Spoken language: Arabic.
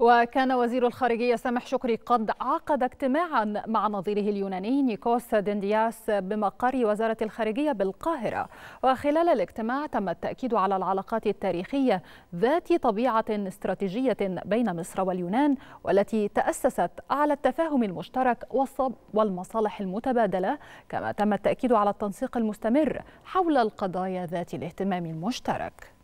وكان وزير الخارجية سامح شكري قد عقد اجتماعا مع نظيره اليوناني نيكوس دندياس بمقر وزارة الخارجية بالقاهرة وخلال الاجتماع تم التأكيد على العلاقات التاريخية ذات طبيعة استراتيجية بين مصر واليونان والتي تأسست على التفاهم المشترك والمصالح المتبادلة كما تم التأكيد على التنسيق المستمر حول القضايا ذات الاهتمام المشترك